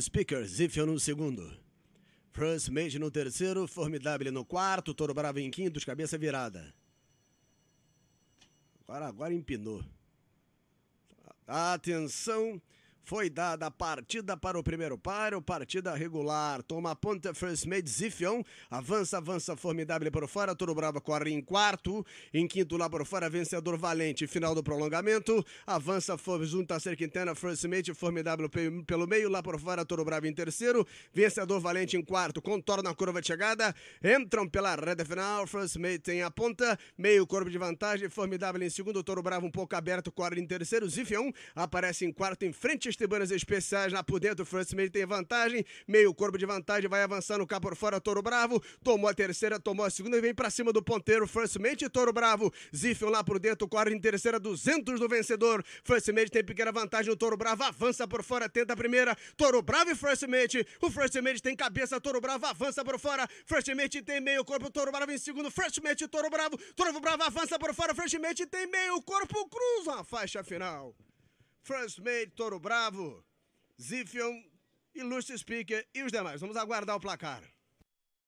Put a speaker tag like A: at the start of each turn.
A: speakers, Speaker, Ziffion no segundo. France Mage no terceiro, Formidable no quarto, Toro Bravo em quinto, cabeça virada. Agora, agora empinou. Atenção, foi dada a partida para o primeiro paro, partida regular. Toma a ponta, First Made Zifion. Avança, avança, formidável por fora. Toro Brava corre em quarto. Em quinto, lá por fora, vencedor valente. Final do prolongamento. Avança, for, junta a ser Quintana, First Mate, formidável pelo meio. Lá por fora, Toro Brava em terceiro. Vencedor valente em quarto. Contorna a curva de chegada. Entram pela reta final. First Mate tem a ponta. Meio corpo de vantagem. Formidável em segundo. Toro Bravo um pouco aberto. Corre em terceiro. Zifion aparece em quarto, em frente Distribuidas especiais lá por dentro. First mate tem vantagem. Meio corpo de vantagem. Vai avançando cá por fora. Toro Bravo. Tomou a terceira, tomou a segunda e vem pra cima do ponteiro. First mate e Toro Bravo. Ziffel lá por dentro. Corre em terceira. 200 do vencedor. First mate tem pequena vantagem. O Toro Bravo avança por fora. Tenta a primeira. Toro Bravo e First mate. O First mate tem cabeça. Toro Bravo avança por fora. First mate tem meio corpo. Toro Bravo em segundo. First mate e Toro Bravo. Toro Bravo avança por fora. First mate tem meio corpo. Cruza a faixa final. First Made, Toro Bravo, Zifion, Ilustre Speaker e os demais. Vamos aguardar o placar.